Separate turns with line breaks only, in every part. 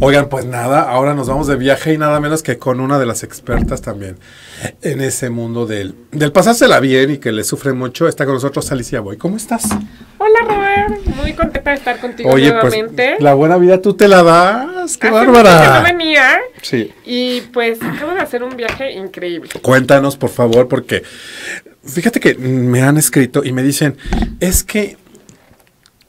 Oigan, pues nada, ahora nos vamos de viaje y nada menos que con una de las expertas también en ese mundo del, del pasársela bien y que le sufre mucho. Está con nosotros Alicia Boy. ¿Cómo estás?
Hola, Robert. Muy contenta de estar contigo Oye, Pues, la
buena vida tú te la das.
¡Qué bárbara! Sí. Y pues acabo de hacer un viaje increíble.
Cuéntanos, por favor, porque fíjate que me han escrito y me dicen, es que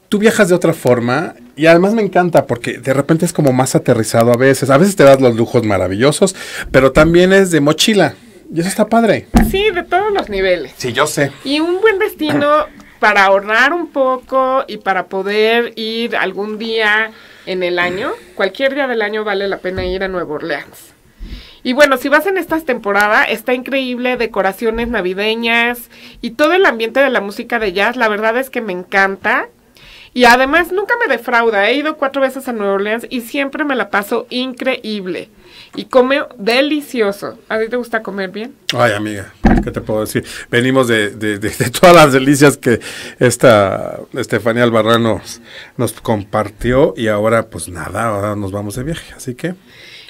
tú viajas de otra forma y además me encanta porque de repente es como más aterrizado a veces. A veces te das los lujos maravillosos, pero también es de mochila. Y eso está padre.
Sí, de todos los niveles. Sí, yo sé. Y un buen destino para ahorrar un poco y para poder ir algún día en el año. Cualquier día del año vale la pena ir a Nueva Orleans. Y bueno, si vas en estas temporada, está increíble, decoraciones navideñas y todo el ambiente de la música de jazz, la verdad es que me encanta. Y además nunca me defrauda. He ido cuatro veces a Nueva Orleans y siempre me la paso increíble. Y come delicioso. ¿A ti te gusta comer bien?
Ay, amiga, ¿qué te puedo decir? Venimos de, todas las delicias que esta Estefanía Albarrán nos, compartió y ahora pues nada, ahora nos vamos de viaje. Así que...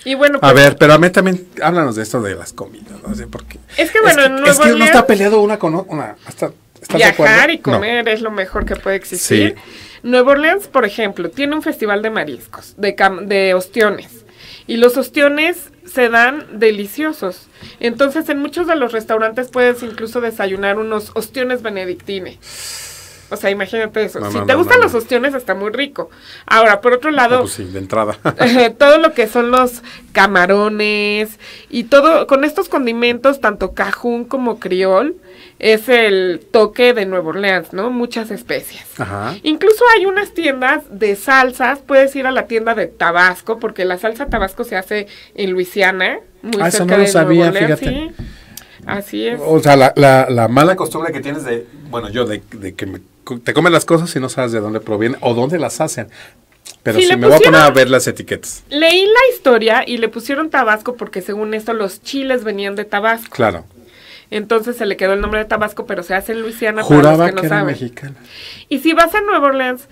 Y bueno, a pues ver,
pero a mí también háblanos de esto de las comidas,
no Es que bueno, es es que no está
peleado una con una, hasta
Viajar y comer es lo mejor que puede existir. Nueva Orleans, por ejemplo, tiene un festival de mariscos, de, de ostiones. Y los ostiones se dan deliciosos. Entonces, en muchos de los restaurantes puedes incluso desayunar unos ostiones benedictines. O sea, imagínate eso. si te gustan los ostiones, está muy rico. Ahora, por otro lado. Pues sí, de entrada. todo lo que son los camarones y todo, con estos condimentos, tanto cajún como criol, es el toque de Nueva Orleans, ¿no? Muchas especies. Ajá. Incluso hay unas tiendas de salsas, puedes ir a la tienda de Tabasco, porque la salsa Tabasco se hace en Luisiana, muy ah, eso no lo sabía, fíjate. Así es. O sea,
la, mala costumbre que tienes de, bueno, yo, de, que te comen las cosas y no sabes de dónde provienen o dónde las hacen. Pero si, me voy a poner a ver las etiquetas.
Leí la historia y le pusieron Tabasco porque según esto los chiles venían de Tabasco. Claro. Entonces se le quedó el nombre de Tabasco, pero se hace en Luisiana Juraba que no era Y si vas a Nueva Orleans,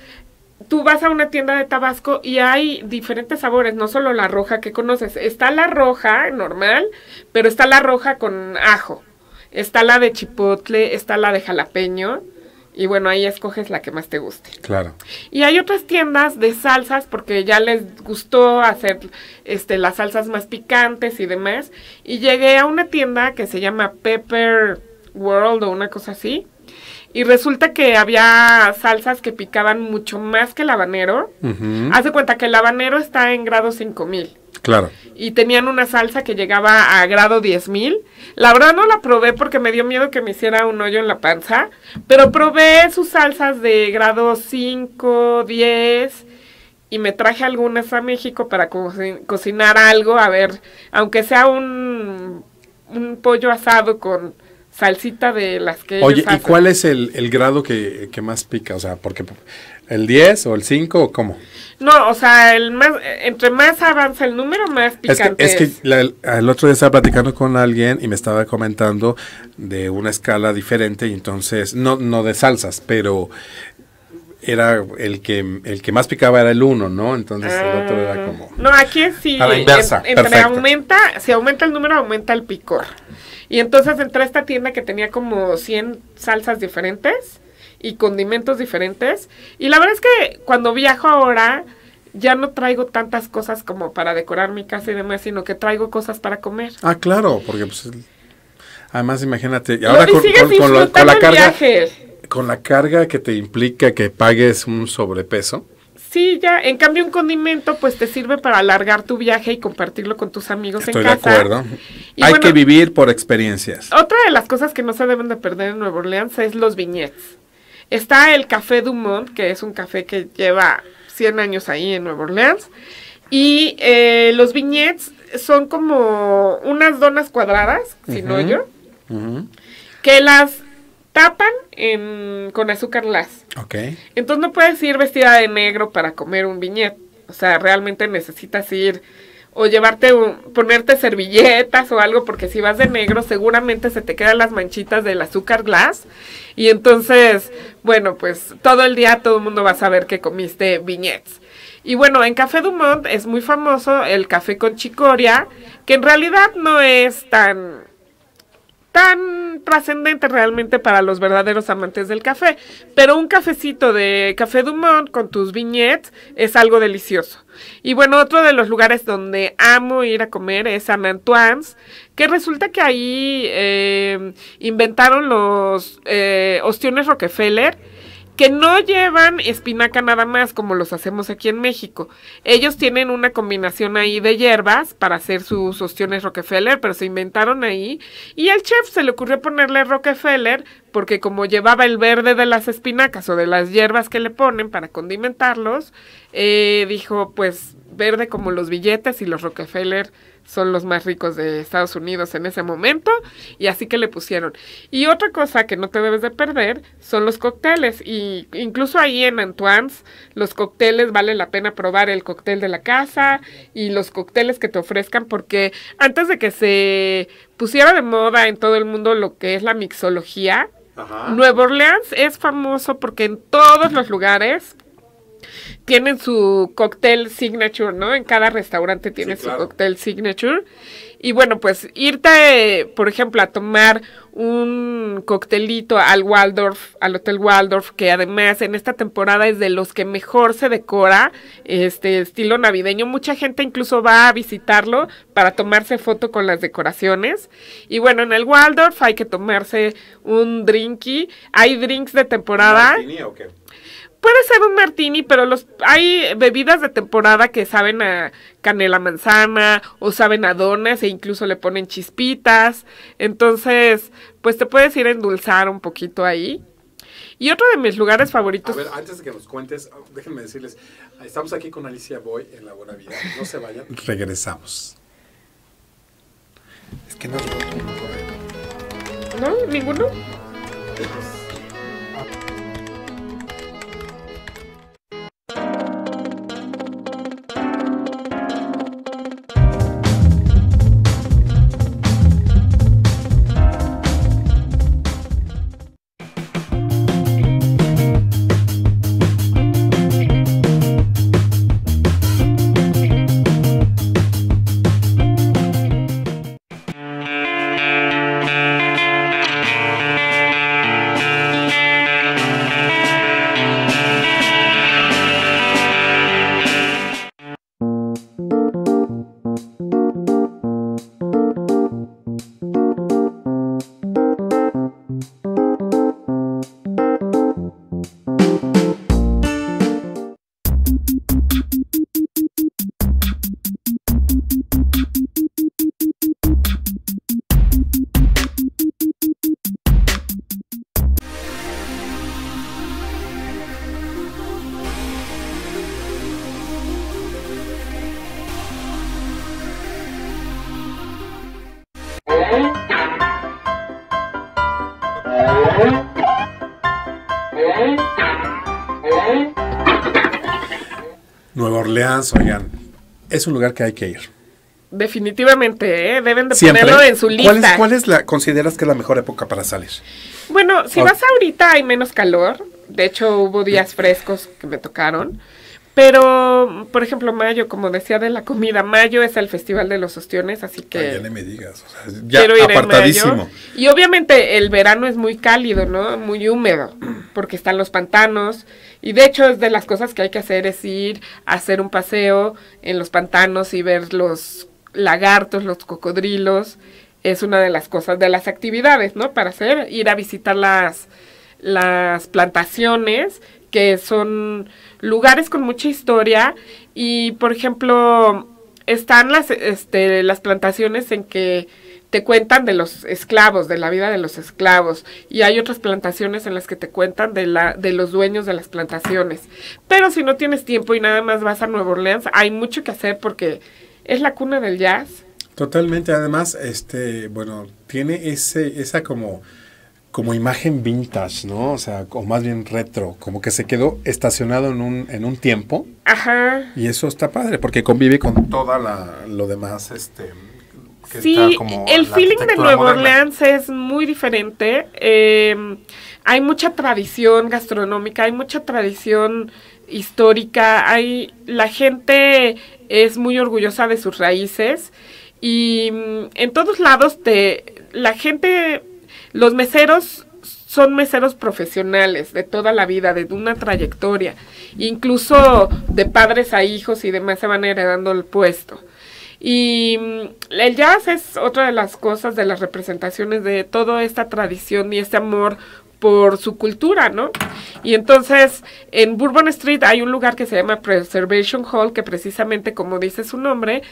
tú vas a una tienda de Tabasco y hay diferentes sabores, no solo la roja que conoces. Está la roja normal, pero está la roja con ajo. Está la de chipotle, está la de jalapeño. Y bueno, ahí escoges la que más te guste. Claro. Y hay otras tiendas de salsas porque ya les gustó hacer este, las salsas más picantes y demás. Y llegué a una tienda que se llama Pepper World o una cosa así. Y resulta que había salsas que picaban mucho más que el habanero. Haz de Hace cuenta que el habanero está en grado 5000. Claro. Y tenían una salsa que llegaba a grado 10.000. La verdad no la probé porque me dio miedo que me hiciera un hoyo en la panza, pero probé sus salsas de grado 5, 10 y me traje algunas a México para cocinar algo, a ver, aunque sea un pollo asado con salsita de las que... Oye, ¿y cuál
es el, grado que, que, más pica? O sea, porque el 10 o el 5 o cómo?
No, o sea, el más, entre más avanza el número, más picante es. Que, es
que la, el, otro día estaba platicando con alguien y me estaba comentando de una escala diferente y entonces, no, no de salsas, pero era el que el que más picaba era el 1, ¿no? Entonces el otro era ah. como
No, aquí sí, a la inversa, aumenta, si aumenta el número aumenta el picor. Y entonces entré a esta tienda que tenía como 100 salsas diferentes y condimentos diferentes. Y la verdad es que cuando viajo ahora ya no traigo tantas cosas como para decorar mi casa y demás, sino que traigo cosas para comer.
Ah, claro, porque pues, además imagínate, ahora la carga con la carga que te implica que pagues un sobrepeso
Sí, ya. En cambio, un condimento, pues te sirve para alargar tu viaje y compartirlo con tus amigos en casa. Estoy de acuerdo. Hay que
vivir por experiencias.
Otra de las cosas que no se deben de perder en Nueva Orleans es los viñetes. Está el Café Dumont, que es un café que lleva 100 años ahí en Nueva Orleans. Y eh, los viñetes son como unas donas cuadradas, si no yo, que las tapan con azúcar las entonces no puedes ir vestida de negro para comer un viñet. O sea, realmente necesitas ir o llevarte un, ponerte servilletas o algo porque si vas de negro seguramente se te quedan las manchitas del azúcar glass y entonces, bueno, pues todo el día todo el mundo va a saber que comiste viñets. Y bueno, en Café Dumont es muy famoso el café con chicoria, que en realidad no es tan tan trascendente realmente para los verdaderos amantes del café, pero un cafecito de Café Dumont con tus viñetes es algo delicioso. Y bueno, otro de los lugares donde amo ir a comer es San Antoine's, que resulta que ahí eh, inventaron los eh, ostiones Rockefeller que no llevan espinaca nada más como los hacemos aquí en México. Ellos tienen una combinación ahí de hierbas para hacer sus ostiones Rockefeller, pero se inventaron ahí. Y al chef se le ocurrió ponerle Rockefeller porque como llevaba el verde de las espinacas o de las hierbas que le ponen para condimentarlos, eh, dijo pues verde como los billetes y los Rockefeller son los más ricos de Estados Unidos en ese momento y así que le pusieron. Y otra cosa que no te debes de perder son los cócteles y incluso ahí en Antoine's los cócteles vale la pena probar el cóctel de la casa y los cócteles que te ofrezcan porque antes de que se pusiera de moda en todo el mundo lo que es la mixología, Nueva Orleans es famoso porque en todos los lugares tienen su cóctel signature, ¿no? En cada restaurante tiene su cóctel signature. Y bueno, pues irte, por ejemplo, a tomar un coctelito al Waldorf, al Hotel Waldorf, que además en esta temporada es de los que mejor se decora, este estilo navideño. Mucha gente incluso va a visitarlo para tomarse foto con las decoraciones. Y bueno, en el Waldorf hay que tomarse un drinky. Hay drinks de temporada puede ser un martini, pero los hay bebidas de temporada que saben a canela manzana o saben a donas e incluso le ponen chispitas. Entonces, pues te puedes ir a endulzar un poquito ahí. Y otro de mis lugares favoritos. A ver, antes de que nos cuentes,
ah, déjenme decirles, estamos aquí con Alicia Boy en La Buena Vida. No se vayan. Regresamos.
Es que no ¿No? ¿Ninguno? Pues, thank you
Nueva Orleans, oigan, es un lugar que hay que ir.
Definitivamente, ¿eh? deben de ponerlo en su lista. ¿Cuál
es, la, consideras que es la mejor época para salir?
Bueno, si vas ahorita hay menos calor, de hecho hubo días frescos que me tocaron, pero, por ejemplo, mayo, como decía de la comida, mayo es el Festival de los Ostiones, así que... ya me digas,
apartadísimo.
Y obviamente el verano es muy cálido, ¿no? Muy húmedo, porque están los pantanos. Y de hecho es de las cosas que hay que hacer, es ir a hacer un paseo en los pantanos y ver los lagartos, los cocodrilos. Es una de las cosas, de las actividades, ¿no? Para hacer, ir a visitar las, las plantaciones que son lugares con mucha historia y, por ejemplo, están las, este, las plantaciones en que te cuentan de los esclavos, de la vida de los esclavos, y hay otras plantaciones en las que te cuentan de, la, de los dueños de las plantaciones. Pero si no tienes tiempo y nada más vas a Nueva Orleans, hay mucho que hacer porque es la cuna del jazz.
Totalmente, además, este, bueno, tiene ese, esa como como imagen vintage, ¿no? O sea, o más bien retro, como que se quedó estacionado en un, en un tiempo.
Ajá.
Y eso está padre, porque convive con toda lo demás, este... Que está como el feeling de Nueva Orleans
es muy diferente. Em, hay mucha tradición gastronómica, hay mucha tradición histórica, hay la gente es muy orgullosa de sus raíces y mm, en todos lados te la gente los meseros son meseros profesionales de toda la vida, de una trayectoria, incluso de padres a hijos y demás se van heredando el puesto. Y mm, el jazz es otra de las cosas, de las representaciones de toda esta tradición y este amor por su cultura, ¿no? Y entonces en Bourbon Street hay un lugar que se llama Preservation Hall, que precisamente como dice su nombre,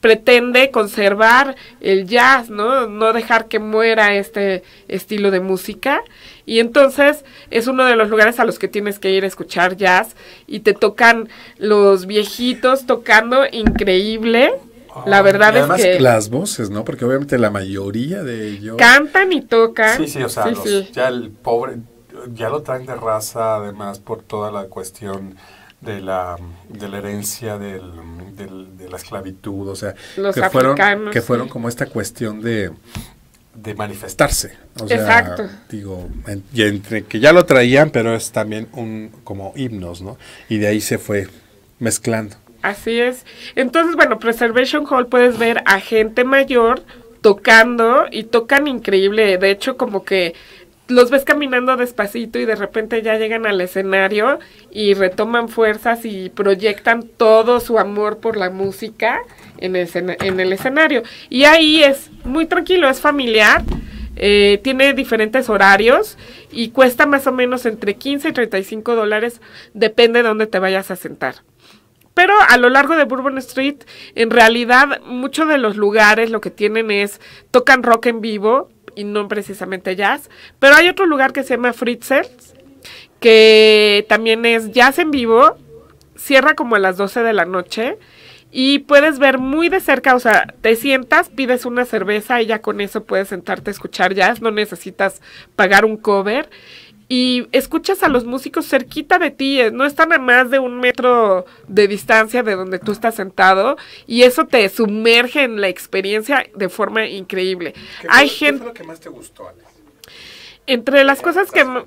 pretende conservar el jazz, ¿no? No dejar que muera este estilo de música. Y entonces es uno de los lugares a los que tienes que ir a escuchar jazz y te tocan los viejitos tocando increíble. la ah, verdad es que las
voces, ¿no? Porque obviamente la mayoría de ellos
cantan y tocan. Sí, sí, o sea,
ya el pobre ya lo traen de raza además por toda la cuestión de la, herencia del, de la esclavitud, o sea, que, fueron, que fueron como esta cuestión de, manifestarse. O sea, digo, y entre que ya lo traían, pero es también un como himnos, ¿no? Y de ahí se fue mezclando.
Así es. Entonces, bueno, Preservation Hall puedes ver a gente mayor tocando y tocan increíble. De hecho, como que los ves caminando despacito y de repente ya llegan al escenario y retoman fuerzas y proyectan todo su amor por la música en el, escenario. Y ahí es muy tranquilo, es familiar. Eh, tiene diferentes horarios y cuesta más o menos entre 15 y 35 dólares, depende de dónde te vayas a sentar. Pero a lo largo de Bourbon Street, en realidad, muchos de los lugares lo que tienen es, tocan rock en vivo, y no precisamente jazz. Pero hay otro lugar que se llama Fritzels, que también es jazz en vivo, cierra como a las 12 de la noche y puedes ver muy de cerca, o sea, te sientas, pides una cerveza y ya con eso puedes sentarte a escuchar jazz, no necesitas pagar un cover y escuchas a los músicos cerquita de ti, eh, no están a más de un metro de distancia de donde tú estás sentado y eso te sumerge en la experiencia de forma increíble. Hay gente...
que más te gustó,
Entre las eh, cosas que...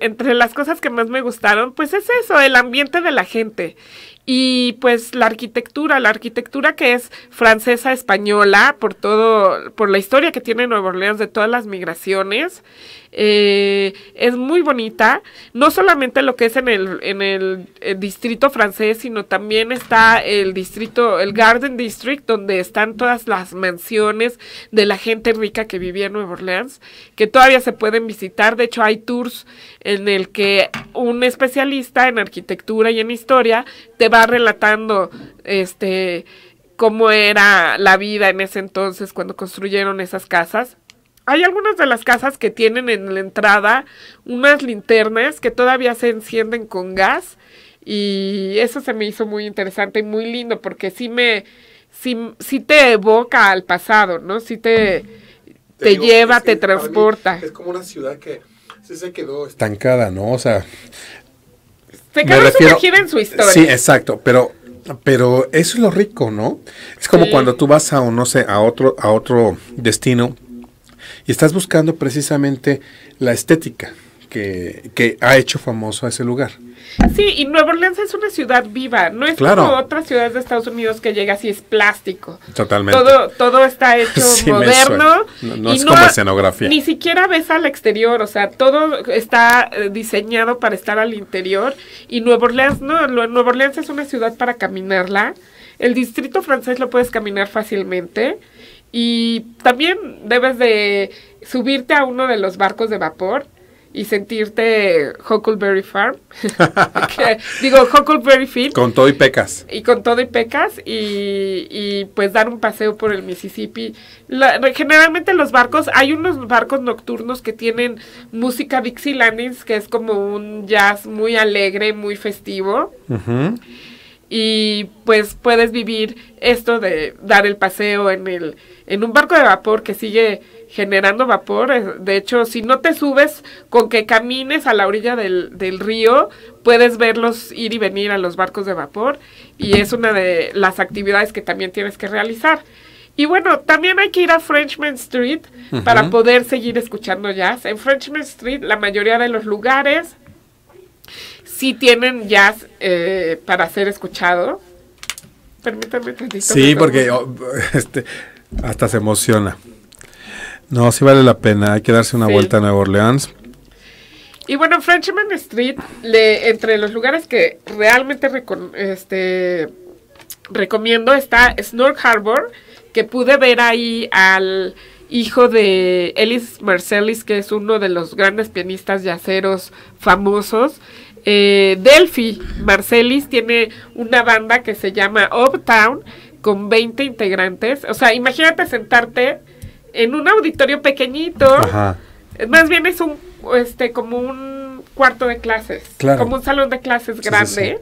entre las cosas que más me gustaron, pues es eso, el ambiente de la gente y pues la arquitectura, la arquitectura que es francesa, española, por todo, por la historia que tiene Nueva Orleans de todas las migraciones, eh, es muy bonita, no solamente lo que es en el, en el, eh, distrito francés, sino también está el distrito, el Garden District, donde están todas las mansiones de la gente rica que vivía en Nueva Orleans, que todavía se pueden visitar, de hecho hay tours en el que un especialista en arquitectura y en historia te va relatando este cómo era la vida en ese entonces cuando construyeron esas casas. Hay algunas de las casas que tienen en la entrada unas linternas que todavía se encienden con gas y eso se me hizo muy interesante y muy lindo porque sí me sí, te evoca al pasado, ¿no? Sí te te, lleva, te transporta.
Es como una ciudad que se quedó estancada, ¿no? O sea,
me refiero, su historia. Sí,
exacto, pero pero eso es lo rico, ¿no? Es como cuando tú vas a no sé, a otro a otro destino y estás buscando precisamente la estética que, ha hecho famoso a ese lugar.
Sí, y Nueva Orleans es una ciudad viva, no es como otras ciudades de Estados Unidos que llega así es plástico. Totalmente. Todo, está hecho moderno. No, es como
escenografía. Ni
siquiera ves al exterior, o sea, todo está eh, diseñado para estar al interior. Y Nueva Orleans, no, Nueva Orleans es una ciudad para caminarla. El distrito francés lo puedes caminar fácilmente. Y también debes de subirte a uno de los barcos de vapor y sentirte Huckleberry Farm. digo, Huckleberry Finn. Con todo y pecas. Y con todo y pecas y, pues dar un paseo por el Mississippi. generalmente los barcos, hay unos barcos nocturnos que tienen música Dixie Landings, que es como un jazz muy alegre, muy festivo. Y pues puedes vivir esto de dar el paseo en, el, en un barco de vapor que sigue generando vapor. De hecho, si no te subes, con que camines a la orilla del, del río, puedes verlos ir y venir a los barcos de vapor y es una de las actividades que también tienes que realizar. Y bueno, también hay que ir a Frenchman Street para poder seguir escuchando jazz. En Frenchman Street la mayoría de los lugares sí tienen jazz eh, para ser escuchado. Permítame tantito. Sí, porque oh,
este, hasta se emociona. No, sí vale la pena, hay que darse una vuelta a Nueva Orleans.
Y bueno, Frenchman Street, le, entre los lugares que realmente este, recomiendo está Snork Harbor, que pude ver ahí al hijo de Ellis Marcellis, que es uno de los grandes pianistas yaceros famosos. Eh, Delphi Marcelis tiene una banda que se llama Uptown con 20 integrantes. O sea, imagínate sentarte en un auditorio pequeñito. Más bien es un, este, como un cuarto de clases, como un salón de clases grande.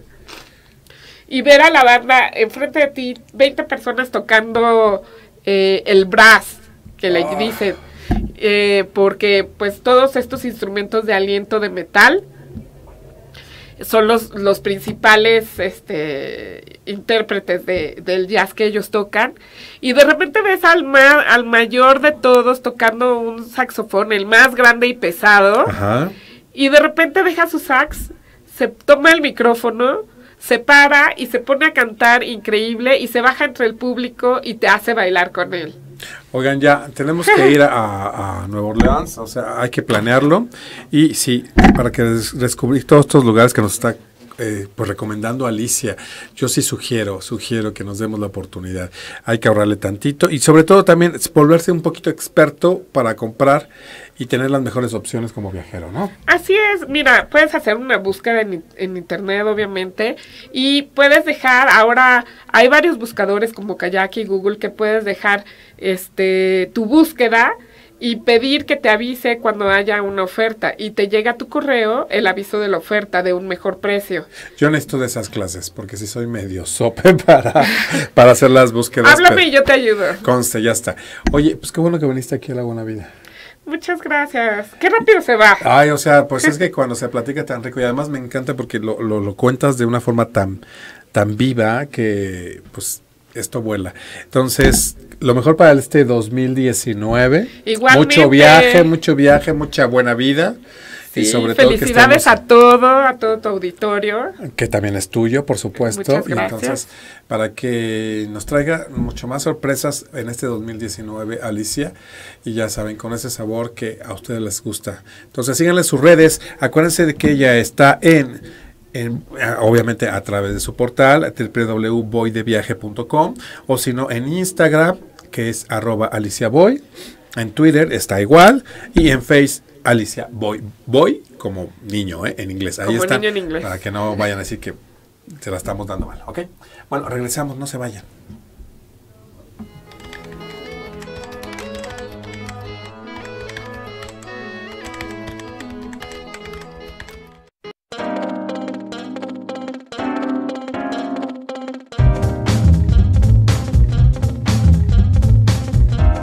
Y ver a la banda enfrente de ti, 20 personas tocando eh, el brass, que le ah. dicen, eh, porque pues todos estos instrumentos de aliento de metal son los, principales este, intérpretes de, del jazz que ellos tocan. Y de repente ves al, al mayor de todos tocando un saxofón, el más grande y pesado. Y de repente deja su sax, se toma el micrófono, se para y se pone a cantar increíble y se baja entre el público y te hace bailar con él.
Oigan, ya tenemos que ir a, Nueva Orleans, o sea, hay que planearlo. Y sí, para que descubrir todos estos lugares que nos está eh, pues recomendando a Alicia, yo sí sugiero, sugiero que nos demos la oportunidad. Hay que ahorrarle tantito y sobre todo también volverse un poquito experto para comprar y tener las mejores opciones como viajero, ¿no?
Así es, mira, puedes hacer una búsqueda en, en, internet, obviamente, y puedes dejar, ahora hay varios buscadores como Kayak y Google que puedes dejar este tu búsqueda y pedir que te avise cuando haya una oferta y te llega a tu correo el aviso de la oferta de un mejor precio.
Yo necesito de esas clases porque si soy medio sope para, para hacer las búsquedas. Háblame y yo te ayudo. Conste, ya está. Oye, pues qué bueno que viniste aquí a La Buena Vida.
Muchas gracias. Qué rápido se va.
Ay, o sea, pues es que cuando se platica tan rico y además me encanta porque lo, lo, lo cuentas de una forma tan, tan viva que pues esto vuela. Entonces, lo mejor para este 2019. Mucho viaje, mucho viaje, mucha buena vida.
y sobre todo felicidades a todo, a todo tu auditorio.
Que también es tuyo, por supuesto. Y entonces, para que nos traiga mucho más sorpresas en este 2019, Alicia. Y ya saben, con ese sabor que a ustedes les gusta. Entonces, síganle sus redes. Acuérdense de que ella está en eh, obviamente a través de su portal www.boydeviaje.com o si no en Instagram que es arroba Alicia Boy, en Twitter está igual y en Face Alicia Boy, Boy como niño ¿eh? en inglés. Ahí está. Para que no vayan a decir que se la estamos dando mal, ¿ok? Bueno, regresamos, no se vayan.